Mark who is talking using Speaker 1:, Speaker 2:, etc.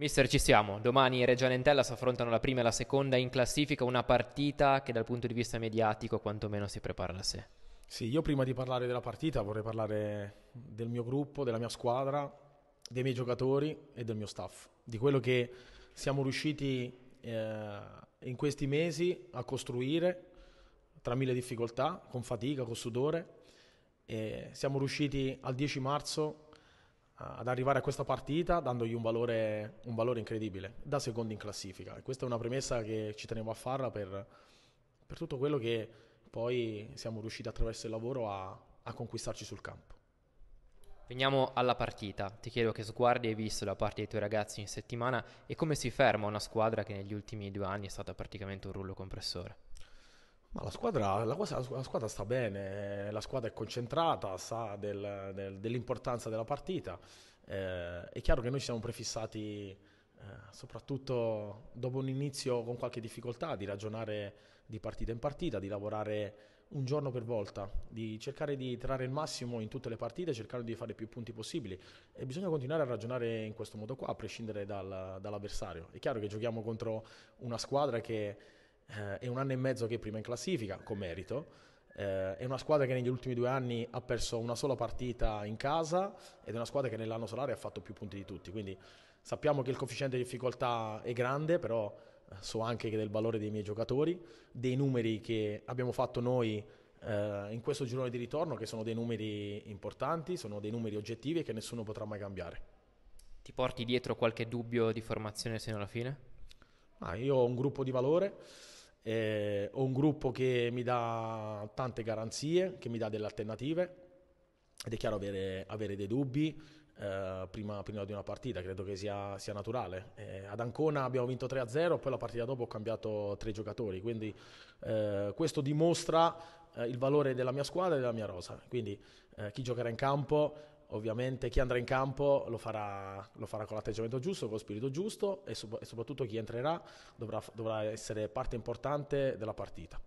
Speaker 1: Mister, ci siamo. Domani Reggiano e Entella si affrontano la prima e la seconda in classifica, una partita che dal punto di vista mediatico quantomeno si prepara da sé.
Speaker 2: Sì, io prima di parlare della partita vorrei parlare del mio gruppo, della mia squadra, dei miei giocatori e del mio staff, di quello che siamo riusciti eh, in questi mesi a costruire tra mille difficoltà, con fatica, con sudore. siamo riusciti al 10 marzo ad arrivare a questa partita dandogli un valore, un valore incredibile, da secondo in classifica. E questa è una premessa che ci tenevo a farla per, per tutto quello che poi siamo riusciti attraverso il lavoro a, a, conquistarci sul campo.
Speaker 1: Veniamo alla partita, ti chiedo che sguardi hai visto da parte dei tuoi ragazzi in settimana e come si ferma una squadra che negli ultimi due anni è stata praticamente un rullo compressore. Ma la squadra, la, la squadra, sta bene, la squadra è concentrata, sa del,
Speaker 2: del, dell'importanza della partita. Eh, è chiaro che noi ci siamo prefissati, eh, soprattutto dopo un inizio con qualche difficoltà, di ragionare di partita in partita, di lavorare un giorno per volta, di cercare di trarre il massimo in tutte le partite, cercando di fare più punti possibili. E bisogna continuare a ragionare in questo modo qua, a prescindere dal, dall'avversario. È chiaro che giochiamo contro una squadra che eh, è un anno e mezzo che è prima in classifica, con merito. Eh, è una squadra che negli ultimi due anni ha perso una sola partita in casa ed è una squadra che nell'anno solare ha fatto più punti di tutti. Quindi sappiamo che il coefficiente di difficoltà è grande, però eh, so anche che del valore dei miei giocatori, dei numeri che abbiamo fatto noi eh, in questo girone di ritorno, che sono dei numeri importanti, sono dei numeri oggettivi e che nessuno potrà mai cambiare.
Speaker 1: Ti porti dietro qualche dubbio di formazione sino alla fine? Ah, io ho un gruppo di valore eh, ho un gruppo
Speaker 2: che mi dà tante garanzie, che mi dà delle alternative ed è chiaro avere, avere dei dubbi eh, prima, prima, di una partita, credo che sia, sia naturale. Eh, ad Ancona abbiamo vinto 3-0, poi la partita dopo ho cambiato tre giocatori, quindi eh, questo dimostra eh, il valore della mia squadra e della mia rosa. Quindi eh, chi giocherà in campo Ovviamente chi andrà in campo lo farà, lo farà con l'atteggiamento giusto, con lo spirito giusto e, so- e soprattutto chi entrerà dovrà, dovrà essere parte importante della partita.